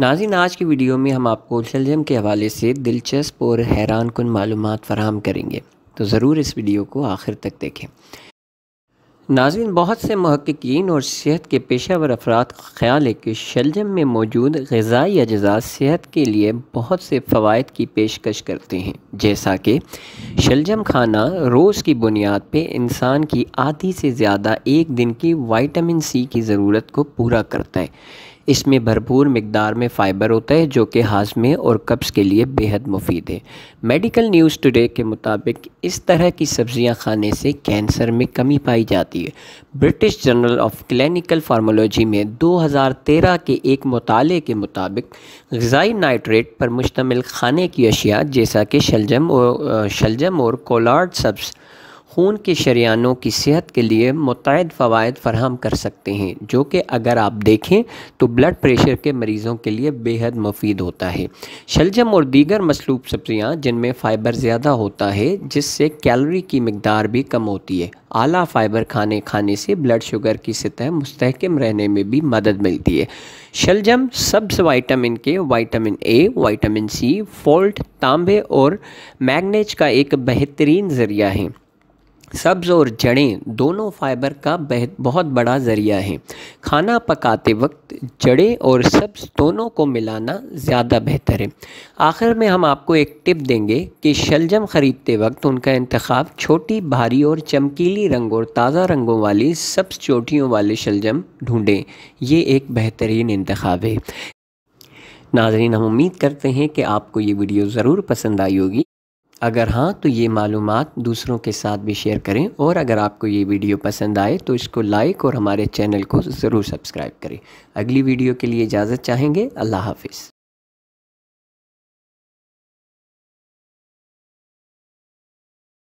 नाजिन आज की वीडियो में हम आपको शलजम के हवाले से दिलचस्प और हैरान कन मालूम फराम करेंगे तो ज़रूर इस वीडियो को आखिर तक देखें नाजिन बहुत से महक्कीन और सेहत के पेशावर अफराद का ख्याल है कि शलजम में मौजूद गज़ाई अजाज़ सेहत के लिए बहुत से फ़वाद की पेशकश करते हैं जैसा कि शलजम खाना रोज़ की बुनियाद पर इंसान की आधी से ज़्यादा एक दिन की वाइटामिन सी की ज़रूरत को पूरा करता है इसमें भरपूर मकदार में फ़ाइबर होता है जो कि हाजमे और कब्ज़ के लिए बेहद मुफीद है मेडिकल न्यूज़ टुडे के मुताबिक इस तरह की सब्ज़ियाँ खाने से कैंसर में कमी पाई जाती है British journal of clinical pharmacology में 2013 के एक मताले के मुताबिक गजाई नाइट्रेट पर मुश्तमिल खाने की अशिया जैसा कि शलजम और शलजम और कोलार्ड सब्ज़ खून के शरियानों की सेहत के लिए मुतद फ़वाद फराहम कर सकते हैं जो कि अगर आप देखें तो ब्लड प्रेशर के मरीज़ों के लिए बेहद मुफीद होता है शलजम और दीगर मसलूब सब्जियाँ जिनमें फ़ाइबर ज़्यादा होता है जिससे कैलोरी की मकदार भी कम होती है आला फ़ाइबर खाने खाने से ब्लड शुगर की सतह मुस्तकम रहने में भी मदद मिलती है शलजम सब्ज vitamin K vitamin A vitamin C folate तांबे और मैगनेज का एक बेहतरीन ज़रिया है सब्ज़ और जड़ें दोनों फाइबर का बहुत बड़ा ज़रिया है खाना पकाते वक्त जड़ें और सब्ज़ दोनों को मिलाना ज़्यादा बेहतर है आखिर में हम आपको एक टिप देंगे कि शलजम ख़रीदते वक्त उनका इंतखब छोटी भारी और चमकीली रंग और ताज़ा रंगों वाली सब्ज़ चोटियों वाले शलजम ढूँढें ये एक बेहतरीन इंतखब है नाजरीन हम उम्मीद करते हैं कि आपको ये वीडियो ज़रूर पसंद आई होगी अगर हाँ तो ये मालूम दूसरों के साथ भी शेयर करें और अगर आपको ये वीडियो पसंद आए तो इसको लाइक और हमारे चैनल को ज़रूर सब्सक्राइब करें अगली वीडियो के लिए इजाज़त चाहेंगे अल्लाह हाफिज़